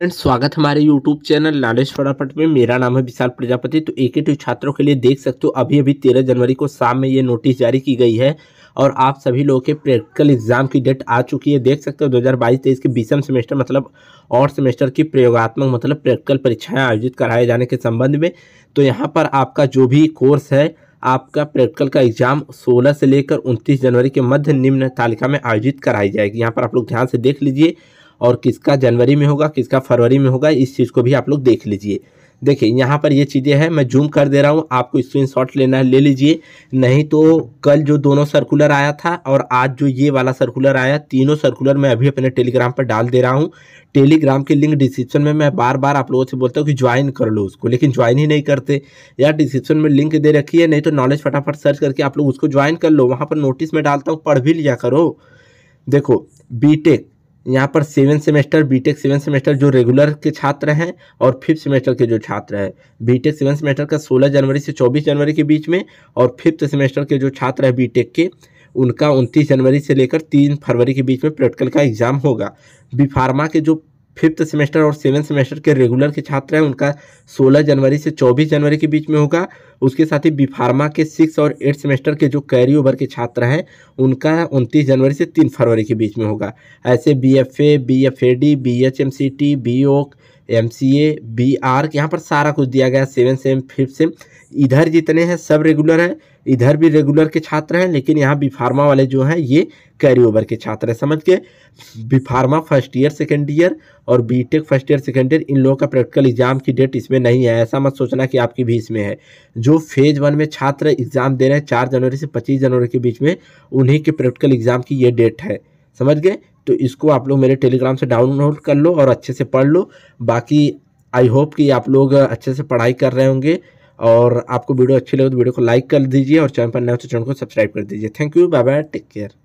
friends स्वागत हमारे YouTube channel knowledge फटाफट में मेरा नाम है विशाल प्रजापति तो एक ही तो छात्रों के लिए देख सकते हो अभी अभी तेरह जनवरी को शाम में ये नोटिस जारी की गई है और आप सभी लोगों के प्रैक्टिकल एग्जाम की डेट आ चुकी है देख सकते हो 2022-23 के बीसम सेमेस्टर मतलब और सेमेस्टर की प्रयोगात्मक मतलब प्रैक्टिकल परीक्षाएँ आयोजित कराए जाने के संबंध में तो यहाँ पर आपका जो भी कोर्स है आपका प्रैक्टिकल का एग्जाम 16 से लेकर 29 जनवरी के मध्य निम्न तालिका में आयोजित कराई जाएगी यहाँ पर आप लोग ध्यान से देख लीजिए और किसका जनवरी में होगा किसका फरवरी में होगा इस चीज़ को भी आप लोग देख लीजिए देखिए यहाँ पर ये चीज़ें हैं मैं जूम कर दे रहा हूँ आपको स्क्रीनशॉट लेना है ले लीजिए नहीं तो कल जो दोनों सर्कुलर आया था और आज जो ये वाला सर्कुलर आया तीनों सर्कुलर मैं अभी अपने टेलीग्राम पर डाल दे रहा हूँ टेलीग्राम के लिंक डिस्क्रिप्शन में मैं बार बार आप लोगों से बोलता हूँ कि ज्वाइन कर लो उसको लेकिन ज्वाइन ही नहीं करते यार डिस्क्रिप्शन में लिंक दे रखी है नहीं तो नॉलेज फटाफट सर्च करके आप लोग उसको ज्वाइन कर लो वहाँ पर नोटिस में डालता हूँ पढ़ भी लिया करो देखो बी यहाँ पर seven semester BTech seven semester जो रेगुलर के छात्र हैं और फिफ्थ सेमेस्टर के जो छात्र हैं बीटेक सेवन सेमेस्टर का 16 जनवरी से 24 जनवरी के बीच में और फिफ्थ सेमेस्टर के जो छात्र हैं बीटेक के उनका 29 जनवरी से लेकर 3 फरवरी के बीच में प्रैक्टिकल का एग्ज़ाम होगा बी फार्मा के जो फिफ्थ सेमेस्टर और सेवन सेमेस्टर के रेगुलर के छात्र हैं उनका सोलह जनवरी से चौबीस जनवरी के बीच में होगा उसके साथ ही बी फार्मा के सिक्स और एट सेमेस्टर के जो कैरी ओवर के छात्र हैं उनका उनतीस जनवरी से तीन फरवरी के बीच में होगा ऐसे B F A B F A D B H M C T B ओक M C A B R यहाँ पर सारा कुछ दिया गया सेवन सेम फिफ्थ सेम इधर जितने हैं सब रेगुलर हैं इधर भी रेगुलर के छात्र हैं लेकिन यहाँ बी फार्मा वाले जो हैं ये कैरी ओवर के छात्र हैं समझ के B pharma first year second year और B tech first year second year इन लोगों का प्रैक्टिकल एग्जाम की डेट इसमें नहीं है ऐसा मत सोचना कि आपकी भी इसमें है जो जो फेज वन में छात्र एग्जाम दे रहे हैं चार जनवरी से पच्चीस जनवरी के बीच में उन्हीं के प्रैक्टिकल एग्जाम की ये डेट है समझ गए तो इसको आप लोग मेरे टेलीग्राम से डाउनलोड कर लो और अच्छे से पढ़ लो बाकी आई होप कि आप लोग अच्छे से पढ़ाई कर रहे होंगे और आपको वीडियो अच्छी लगे तो वीडियो को लाइक कर दीजिए और चैनल पर नए तो चैनल को सब्सक्राइब कर दीजिए thank you bye bye take care